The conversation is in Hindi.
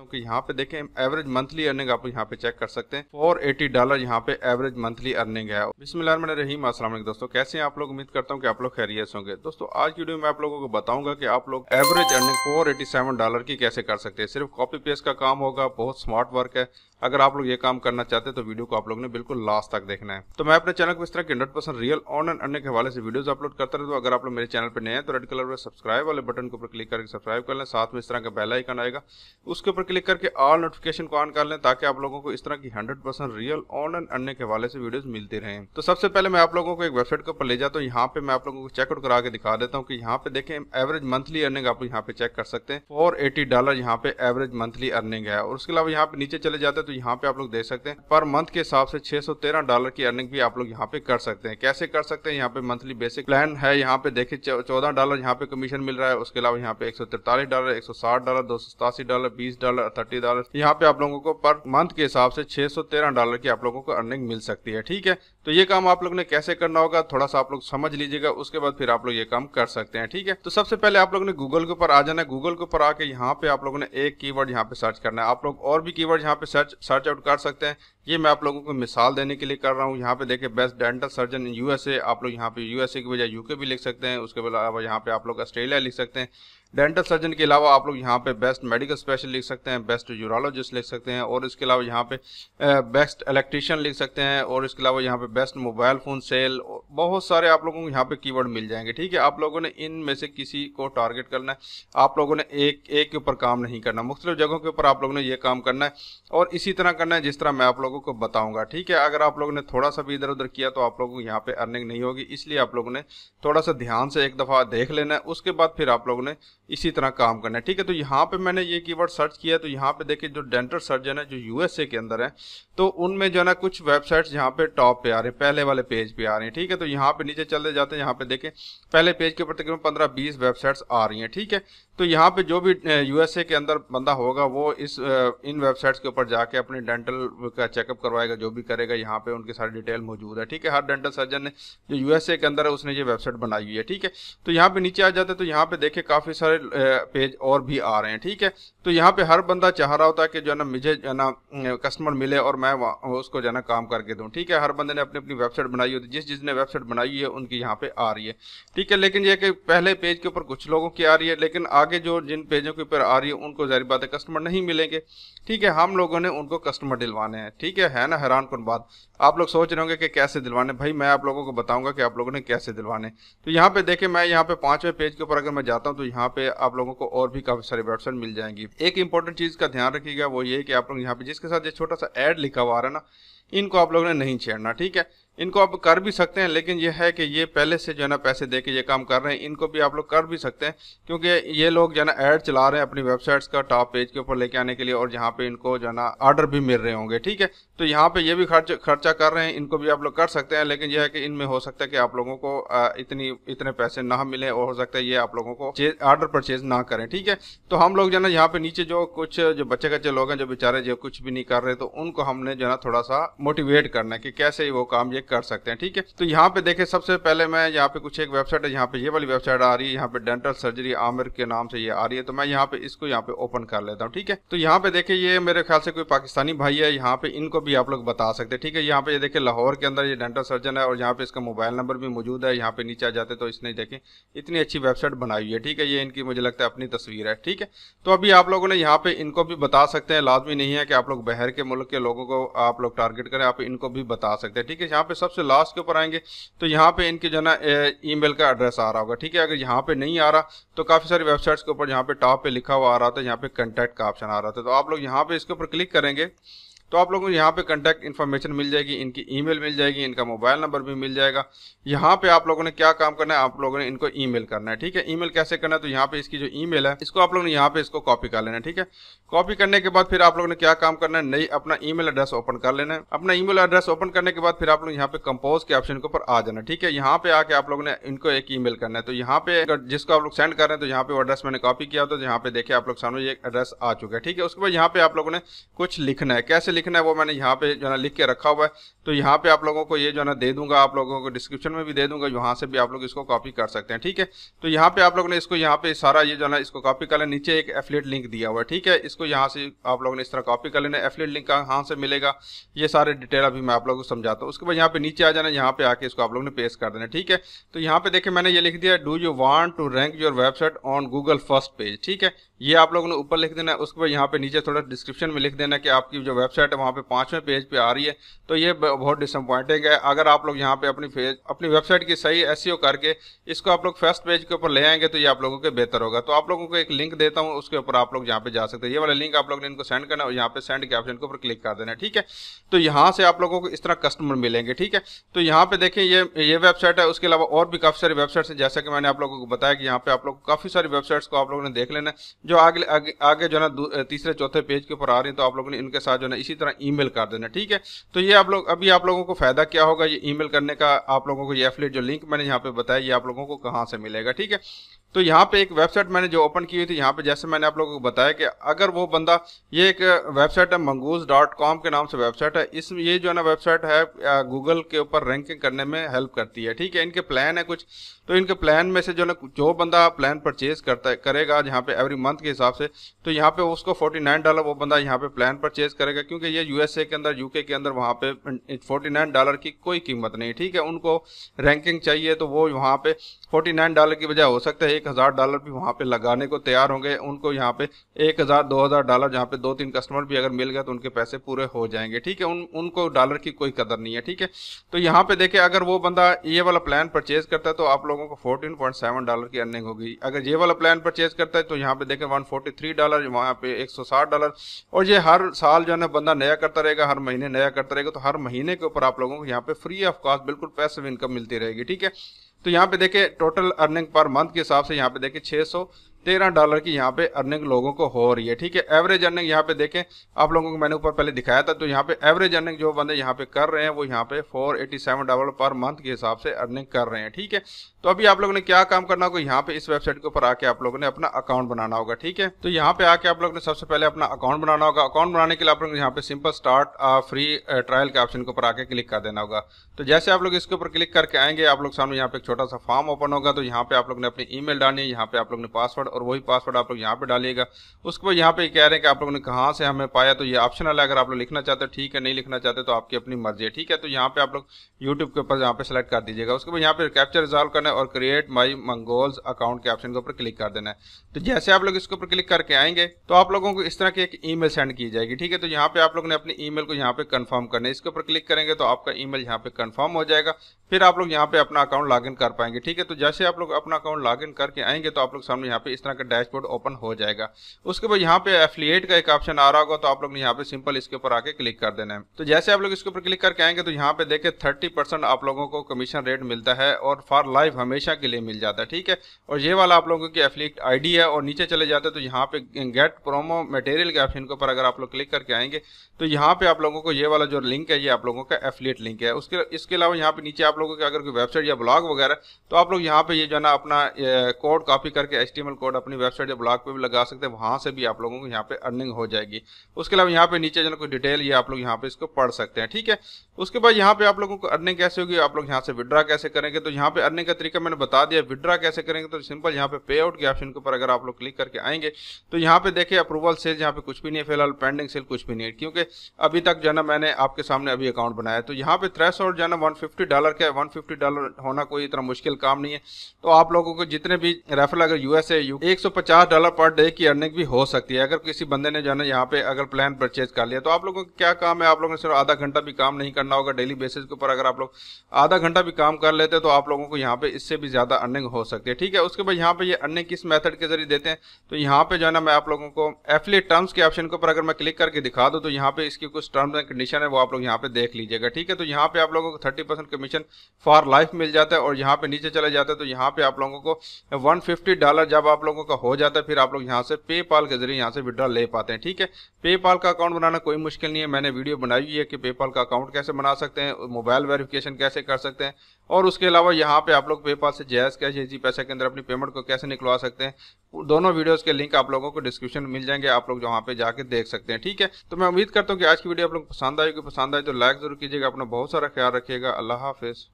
हूँ कि यहाँ पे देखें एवरेज मंथली अर्निंग आप यहाँ पे चेक कर सकते हैं फोर एटी डॉलर यहाँ पे एवरेज मंथली अर्निंग है बिस्मिल रहीम असलम दोस्तों कैसे हैं आप लोग उम्मीद करता हूँ कि आप लोग खैरियत होंगे दोस्तों आज की वीडियो में आप लोगों को बताऊंगा कि आप लोग एवरेज अर्निंग फोर डॉलर की कैसे कर सकते हैं सिर्फ कॉपी पेस्ट का काम होगा बहुत स्मार्ट वर्क है अगर आप लोग ये काम करना चाहते हैं तो वीडियो को आप लोग ने बिल्कुल लास्ट तक देखना है तो मैं अपने चैनल को इस तरह के hundred percent real on and अन्य के हवाले से वीडियोस अपलोड करता रहता हूँ अगर आप लोग मेरे चैनल पर नए हैं तो रेड कलर में सब्सक्राइब वाले बटन के ऊपर क्लिक करके सब्सक्राइब कर लें साथ में इस तरह का बेल आइकन आएगा उसके ऊपर क्लिक करके ऑल नोटिफिकेशन को ऑन कर लें ताकि आप लोगों को इस तरह की hundred percent real on and अन्य के हवाले से वीडियोज मिलते रहे तो सबसे पहले मैं आप लोगों को एक वेबसाइट के ऊपर ले जाता हूँ यहाँ पे मैं आप लोगों को चेकआउट करा के दिखा देता हूँ कि यहाँ पे देखें एवरेज मंथली अर्निंग आप यहाँ पे चेक कर सकते हैं फोर डॉलर यहाँ पे एवरेज मंथली अर्निंग है और उसके अलावा यहाँ पे नीचे चले जाते हैं तो तो यहाँ पे आप लोग देख सकते हैं पर मंथ के हिसाब से 613 डॉलर की अर्निंग भी आप लोग यहाँ पे कर सकते हैं कैसे कर सकते हैं यहाँ पे मंथली बेसिक प्लान है यहाँ पे देखिए चौदह डॉलर यहाँ पे कमीशन मिल रहा है उसके अलावा यहाँ पे एक डॉलर एक डॉलर दो डॉलर बीस डॉलर थर्टी डॉलर यहाँ पे आप लोगों को पर मंथ के हिसाब से छह डॉलर की आप लोगों को अर्निंग मिल सकती है ठीक है तो ये काम आप लोग ने कैसे करना होगा थोड़ा सा आप लोग समझ लीजिएगा उसके बाद फिर आप लोग ये काम कर सकते हैं ठीक है तो सबसे पहले आप लोग ने गूगल के ऊपर आ जाना है गूगल के ऊपर आके यहाँ पे आप लोगों ने एक कीवर्ड यहाँ पे सर्च करना है आप लोग और भी कीवर्ड यहाँ पे सर्च सर्च आउट कर सकते हैं ये मैं आप लोगों को मिसाल देने के लिए कर रहा हूँ यहाँ पे देखे best dental surgeon in USA आप लोग यहाँ पे यूएसए की बजाय यूके भी लिख सकते हैं उसके अलावा यहाँ पे आप लोग ऑस्ट्रेलिया लिख सकते हैं डेंटल सर्जन के अलावा आप लोग यहाँ पे बेस्ट मेडिकल स्पेशल लिख सकते हैं बेस्ट यूरोलॉजिस्ट लिख सकते हैं और इसके अलावा यहाँ पे बेस्ट इलेक्ट्रीशियन लिख सकते हैं और इसके अलावा यहाँ पे बेस्ट मोबाइल फ़ोन सेल बहुत सारे आप लोगों को यहाँ पे कीवर्ड मिल जाएंगे ठीक है आप लोगों ने इन में से किसी को टारगेट करना है आप लोगों ने एक एक के ऊपर काम नहीं करना मुख्तलिफ जगहों के ऊपर आप लोगों ने ये काम करना है और इसी तरह करना है जिस तरह मैं आप लोग लोगों को बताऊंगा ठीक है अगर आप लोगों ने थोड़ा सा भी इधर उधर किया तो आप लोगों को यहाँ पे अर्निंग नहीं होगी इसलिए आप लोगों ने थोड़ा सा ध्यान से एक दफ़ा देख लेना है उसके बाद फिर आप लोगों ने इसी तरह काम करना है ठीक है तो यहाँ पे मैंने ये की सर्च किया तो यहाँ पे देखिए जो डेंटल सर्जन है जो यूएसए के अंदर है तो उनमें जो है ना कुछ वेबसाइट्स यहाँ पे टॉप पे आ रहे हैं पहले वाले पेज पे आ रहे हैं ठीक है तो यहाँ पे नीचे चलते जाते हैं यहाँ पे देखें पहले पेज के ऊपर तकरीबन पंद्रह बीस वेबसाइट्स आ रही हैं ठीक है तो यहाँ पे जो भी यूएसए के अंदर बंदा होगा वो इस इन वेबसाइट्स के ऊपर जाके अपने डेंटल का चेकअप करवाएगा जो भी करेगा यहाँ पे उनके सारी डिटेल मौजूद है ठीक है हर डेंटल सर्जन ने जो यूएसए के अंदर है उसने ये वेबसाइट बनाई हुई है ठीक है तो यहाँ पे नीचे आ जाते हैं तो यहाँ पे देखे काफ़ी सारे पेज और भी आ रहे हैं ठीक है तो यहाँ पे हर बंदा चाह रहा होता है कि जो है ना मुझे जो है ना कस्टमर मिले और मैं उसको जो है ना काम करके दूँ ठीक है हर बंदे ने अपनी अपनी वेबसाइट बनाई होती जिस जिसने वेबसाइट बनाई है उनकी यहाँ पे आ रही है ठीक है लेकिन यह कि पहले पेज के ऊपर कुछ लोगों की आ रही है लेकिन आगे आगे जो जिन पेजों के ऊपर आ रही है उनको जारी बात है कस्टमर नहीं मिलेंगे ठीक है हम लोगों ने उनको कस्टमर दिलवाने हैं ठीक है है ना हैरान कन बात आप लोग सोच रहे होंगे कि कैसे दिलवाने भाई मैं आप लोगों को बताऊंगा कि आप लोगों ने कैसे दिलवाने तो यहाँ पे देखें मैं यहाँ पे पांचवें पेज के ऊपर अगर मैं जाता हूँ तो यहाँ पे आप लोगों को और भी काफ़ी सारी वेबसाइट मिल जाएंगी एक इंपॉर्टेंट चीज़ का ध्यान रखिएगा वो ये कि आप लोग यहाँ पे जिसके साथ जो छोटा सा एड लिखा हुआ आ रहा है ना इनको आप लोगों ने नहीं छेड़ना ठीक है इनको आप कर भी सकते हैं लेकिन यह है कि ये पहले से जो है ना पैसे दे के ये काम कर रहे हैं इनको भी आप लोग कर भी सकते हैं क्योंकि ये लोग जो है ना ऐड चला रहे हैं अपनी वेबसाइट्स का टॉप पेज के ऊपर लेके आने के लिए और यहाँ पे इनको जो है ना ऑर्डर भी मिल रहे होंगे ठीक है तो यहाँ पे ये भी खर्च खर्चा कर रहे हैं इनको भी आप लोग कर सकते हैं लेकिन यह है कि इनमें हो सकता है कि आप लोगों को इतनी इतने पैसे ना मिले और हो सकता है ये आप लोगों को ऑर्डर परचेज ना करें ठीक है तो हम लोग जो है ना यहाँ पे नीचे जो कुछ जो बच्चे कच्चे लोग हैं जो बेचारे जो कुछ भी नहीं कर रहे तो उनको हमने जो है ना थोड़ा सा मोटिवेट करना है कि कैसे वो काम ये कर सकते हैं ठीक है तो यहाँ पे देखें सबसे पहले मैं यहाँ पे कुछ एक वेबसाइट है यहाँ पे ये वाली वेबसाइट आ रही है यहाँ पे डेंटल सर्जरी आमिर के नाम से ये आ रही है तो मैं यहाँ पे इसको यहाँ पे ओपन कर लेता हूँ ठीक है तो यहाँ पे देखे ये मेरे ख्याल से कोई पाकिस्तानी भाई है यहाँ पे इनको भी आप लोग बता सकते हैं ठीक है यहाँ पे देखे लाहौर के अंदर ये डेंटल सर्जन है और यहाँ पे इसका मोबाइल नंबर भी मौजूद है यहाँ पे नीचे आ जाते तो इसने देखे इतनी अच्छी वेबसाइट बनाई हुई है ठीक है ये इनकी मुझे लगता है अपनी तस्वीर है ठीक है तो अभी आप लोगों ने यहाँ पे इनको भी बता सकते हैं लाजमी नहीं है कि आप लोग बाहर के मुल्क के लोगों को आप लोग टारगेट करें आप इनको भी बता सकते हैं ठीक है यहाँ पे सबसे लास्ट के ऊपर आएंगे तो यहाँ पे इनके जो है ना ईमेल का एड्रेस आ रहा होगा ठीक है अगर यहाँ पे नहीं आ रहा तो काफ़ी सारी वेबसाइट्स के ऊपर यहाँ पे टॉप पे लिखा हुआ आ रहा था यहाँ पे कंटैक्ट का ऑप्शन आ रहा था तो आप लोग यहाँ पे इसके ऊपर क्लिक करेंगे तो आप लोगों को यहाँ पे कॉन्टैक्ट इन्फॉर्मेशन मिल जाएगी इनकी ईमेल मिल जाएगी इनका मोबाइल नंबर भी मिल जाएगा यहाँ पे आप लोगों ने क्या काम करना है आप लोगों ने इनको ईमेल करना है ठीक है ईमेल कैसे करना है तो यहाँ पे इसकी जो ईमेल है इसको आप लोगों ने यहाँ पे इसको कॉपी कर लेना है ठीक है कॉपी करने के बाद फिर आप लोगों ने क्या काम करना है नई अपना ई एड्रेस ओपन कर लेना है अपना ई एड्रेस ओपन करने के बाद फिर आप लोग यहाँ पे कंपोज के ऑप्शन के ऊपर आ जाना ठीक है यहाँ पे आके आप लोगों ने इनको एक ई करना है तो यहाँ पे जिसको आप लोग सेंड कर रहे हैं तो यहाँ पे एड्रेस मैंने कॉपी किया तो यहाँ पे देखे आप लोग सामने एड्रेस आ चुका है ठीक है उसके बाद यहाँ पे आप लोगों ने कुछ लिखना है कैसे लिखना है वो मैंने यहाँ पे जो है ना लिख के रखा हुआ है तो यहाँ पे आप लोगों को ये जो है ना दे दूंगा आप लोगों को डिस्क्रिप्शन में भी दे दूंगा यहाँ से भी आप लोग इसको कॉपी कर सकते हैं ठीक है तो यहाँ पे आप लोगों ने इसको यहाँ पे सारा ये जो है ना इसको कॉपी कर लेना नीचे एक एफलेट लिंक दिया हुआ है ठीक है इसको यहाँ से आप लोगों ने इस तरह कॉपी कर लेना एफलेट लिंक कहाँ हाँ से मिलेगा ये सारे डिटेल अभी मैं आप लोगों को समझाता हूँ उसके बाद यहाँ पे नीचे आ जाना यहाँ पे आके इसको आप लोगों ने पेश कर देना ठीक है तो यहाँ पे देखिए मैंने ये लिख दिया do you want to rank your website on Google first page ठीक है ये आप लोगों ने ऊपर लिख देना है उसके बाद यहाँ पे नीचे थोड़ा डिस्क्रिप्शन में लिख देना कि आपकी जो वेबसाइट वेबसाइट वहाँ पे पाँचवें पेज पे आ रही है तो ये बहुत डिसअपॉइंटिंग है अगर आप लोग यहाँ पे अपनी पेज अपनी वेबसाइट की सही एस e करके इसको आप लोग फर्स्ट पेज के ऊपर ले आएंगे तो ये आप लोगों के बेहतर होगा तो आप लोगों को एक लिंक देता हूँ उसके ऊपर आप लोग यहाँ पे जा सकते हैं ये वाला लिंक आप लोग ने इनको सेंड करना और यहाँ पे सेंड के ऑप्शन के ऊपर क्लिक कर देना ठीक है तो यहाँ से आप लोगों को इस तरह कस्टमर मिलेंगे ठीक है तो यहाँ पे देखें ये ये वेबसाइट है उसके अलावा और भी काफ़ी सारी वेबसाइट्स हैं जैसा कि मैंने आप लोगों को बताया कि यहाँ पे आप लोग काफ़ी सारी वेबसाइट्स को आप लोगों ने देख लेना जो आगे आगे, आगे जो है ना तीसरे चौथे पेज के ऊपर आ रही है तो आप लोगों ने इनके साथ जो है इसी तरह ईमेल कर देना ठीक है तो ये आप लोग अभी आप लोगों को फायदा क्या होगा ये ईमेल करने का आप लोगों को ये एफलेट जो लिंक मैंने यहाँ पे बताया ये आप लोगों को कहाँ से मिलेगा ठीक है तो यहाँ पे एक वेबसाइट मैंने जो ओपन की हुई थी यहाँ पे जैसे मैंने आप लोगों को बताया कि अगर वो बंदा ये एक वेबसाइट है मंगूज डॉट कॉम के नाम से वेबसाइट है इस ये जो है ना वेबसाइट है गूगल के ऊपर रैंकिंग करने में हेल्प करती है ठीक है इनके प्लान है कुछ तो इनके प्लान में से जो ना जो बंदा प्लान परचेज करता है करेगा यहाँ पे एवरी मंथ के हिसाब से तो यहाँ पे उसको फोर्टी नाइन डॉलर वो बंदा यहाँ पे प्लान परचेज करेगा क्योंकि ये यूएसए के अंदर यूके के अंदर वहाँ पे फोर्टी नाइन डॉलर की कोई कीमत नहीं ठीक है उनको रैंकिंग चाहिए तो वो वहाँ पे फोर्टी नाइन डॉलर की बजाय हो सकता है एक हज़ार डॉलर भी वहाँ पे लगाने को तैयार होंगे उनको यहाँ पे एक हज़ार दो हज़ार डॉलर जहाँ पे दो तीन कस्टमर भी अगर मिल गए तो उनके पैसे पूरे हो जाएंगे ठीक है उन उनको डॉलर की कोई कदर नहीं है ठीक है तो यहाँ पे देखिए अगर वो बंदा ये वाला प्लान परचेज करता है तो आप लोगों को फोर्टीन पॉइंट सेवन डॉलर की अर्निंग होगी अगर ये वाला प्लान परचेज करता है तो यहाँ पे देखें वन फोर्टी थ्री डॉलर वहाँ पे एक सौ साठ डॉलर और ये हर साल जो है ना बंदा नया करता रहेगा हर महीने नया करता रहेगा तो हर महीने के ऊपर आप लोगों को यहाँ पे फ्री ऑफ कॉस्ट बिल्कुल पैसे इनकम मिलती रहेगी ठीक है तो यहाँ पे देखे टोटल अर्निंग पर मंथ के हिसाब से यहाँ पे छह 600 तेरह डॉलर की यहाँ पे अर्निंग लोगों को हो रही है ठीक है एवरेज अर्निंग यहाँ पे देखें आप लोगों को मैंने ऊपर पहले दिखाया था तो यहाँ पे एवरेज अर्निंग जो बंदे यहाँ पे कर रहे हैं वो यहाँ पे 487 डॉलर पर मंथ के हिसाब से अर्निंग कर रहे हैं ठीक है तो अभी आप लोगों ने क्या काम करना होगा यहाँ पे इस वेबसाइट के ऊपर आके आप लोगों ने अपना अकाउंट बनाना होगा ठीक है तो यहाँ पे आके आप लोगों ने सबसे पहले अपना अकाउंट बनाना होगा अकाउंट बनाने के लिए आप लोगों ने यहाँ पे सिंपल स्टार्ट फ्री ट्रायल के ऑप्शन के ऊपर आके क्लिक कर देना होगा तो जैसे आप लोग इसके ऊपर क्लिक करके आएंगे आप लोग सामने यहाँ पे एक छोटा सा फॉर्म ओपन होगा तो यहाँ पे आप लोग ने अपनी ई मेल डालनी है यहाँ पे आप लोग ने पासवर्ड और वही पासवर्ड आप लोग यहाँ पे डालिएगा उसके बाद यहाँ पे कह रहे हैं कि आप लोगों ने कहाँ से हमें पाया तो ये ऑप्शनल है अगर आप लोग लिखना चाहते हैं ठीक है नहीं लिखना चाहते तो आपकी अपनी मर्जी है ठीक है तो यहाँ पे आप लोग यूट्यूब के ऊपर यहाँ पे सेलेक्ट कर दीजिएगा उसके बाद यहाँ पे कैप्चर रिजॉल्व करना है और क्रिएट माई मंगोल्स अकाउंट के ऑप्शन के ऊपर क्लिक कर देना है तो जैसे आप लोग इसके ऊपर क्लिक करके आएंगे तो आप लोगों को इस तरह की एक ई सेंड की जाएगी ठीक है तो यहाँ पे आप लोग ने अपनी ई को यहाँ पे कन्फर्म करना है इसके ऊपर क्लिक करेंगे तो आपका ई मेल पे कन्फर्म हो जाएगा फिर आप लोग यहाँ पे अपना अकाउंट लॉगिन कर पाएंगे ठीक है तो जैसे आप लोग अपना अकाउंट लॉगिन करके आएंगे तो आप लोग सामने यहाँ पे इस तरह का डैशबोर्ड ओपन हो जाएगा उसके बाद यहाँ पे एफिलिएट का एक ऑप्शन आ रहा होगा तो आप लोग यहाँ पे सिंपल इसके ऊपर आके क्लिक कर देना है तो जैसे आप लोग इसके ऊपर क्लिक करके आएंगे तो यहाँ पे देखे थर्टी आप लोगों को कमीशन रेट मिलता है और फॉर लाइफ हमेशा के लिए मिल जाता है ठीक है और ये वाला आप लोगों की एफिलिएट आई है और नीचे चले जाते हैं तो यहाँ पे गेट प्रोमो मटेरियल के ऑप्शन के ऊपर अगर आप लोग क्लिक करके आएंगे तो यहाँ पे आप लोगों को ये वाला जो लिंक है ये आप लोगों का एफिलिएट लिंक है उसके इसके अलावा यहाँ पे नीचे आप लोगों की अगर कोई वेबसाइट या ब्लॉग वगैरह तो आप लोग यहाँ पे ये जो है ना अपना कोड कॉपी करके एच कोड कोड अपनी वेबसाइट या ब्लॉग पे भी लगा सकते हैं वहाँ से भी आप लोगों को यहाँ पे अर्निंग हो जाएगी उसके अलावा यहाँ पे नीचे जो कोई डिटेल ये आप लोग यहाँ पे इसको पढ़ सकते हैं ठीक है उसके बाद यहाँ पे आप लोगों को अर्निंग कैसे होगी आप लोग यहाँ से विड्रा कैसे करेंगे तो यहाँ पे अर्निंग का तरीका मैंने बता दिया विड्रा कैसे करेंगे तो सिंपल यहाँ पे पे आउट के ऑप्शन के ऊपर अगर आप लोग क्लिक करके आएंगे तो यहाँ पे देखिए अप्रूवल सेल यहाँ पे कुछ भी नहीं है फिलहाल पेंडिंग सेल कुछ भी नहीं है क्योंकि अभी तक जो मैंने आपके सामने अभी अकाउंट बनाया तो यहाँ पे थ्रेस और जो है डॉलर का वन डॉलर होना कोई इतना मुश्किल काम नहीं है तो आप लोगों को जितने भी रेफरल अगर यूएसए यू पचास डॉलर पर डे की अर्निंग भी हो सकती है अगर किसी बंदे ने जो है ना यहाँ पे अगर प्लान परचेज कर लिया तो आप लोगों का क्या काम है आप लोगों ने सिर्फ आधा घंटा भी काम नहीं करना होगा डेली बेसिस के ऊपर अगर आप लोग आधा घंटा भी काम कर लेते तो आप लोगों को यहाँ पे इससे भी ज्यादा अर्निंग हो सकती है ठीक है उसके बाद यहाँ पे ये अर्निंग किस मेथड के जरिए देते हैं तो यहाँ पे जो है ना मैं आप लोगों को एफिलेट टर्म्स के ऑप्शन के ऊपर अगर मैं क्लिक करके दिखा दूँ तो यहाँ पे इसकी कुछ टर्म्स एंड कंडीशन है वो आप लोग यहाँ पे देख लीजिएगा ठीक है तो यहाँ पे आप लोगों को थर्टी कमीशन फॉर लाइफ मिल जाता है और यहाँ पे नीचे चले जाते हैं तो यहाँ पे आप लोगों को वन डॉलर जब आप लोग लोगों का हो जाता है फिर आप लोग यहाँ से पेपाल के जरिए यहाँ से विड्रॉ ले पाते हैं ठीक है पेपाल का अकाउंट बनाना कोई मुश्किल नहीं है मैंने वीडियो बनाई हुई है कि पेपाल का अकाउंट कैसे बना सकते हैं मोबाइल वेरिफिकेशन कैसे कर सकते हैं और उसके अलावा यहाँ पे आप लोग पेपाल से जैस कैश इजी पैसे के अंदर अपनी पेमेंट को कैसे निकलवा सकते हैं दोनों वीडियोज के लिंक आप लोगों को डिस्क्रिप्शन मिल जाएंगे आप लोग वहाँ पे जाके देख सकते हैं ठीक है तो मैं उम्मीद करता हूँ कि आज की वीडियो आप लोग पसंद आएगी पसंद आए तो लाइक जरूर कीजिएगा अपना बहुत सारा ख्याल रखिएगा अल्लाह हाफिज़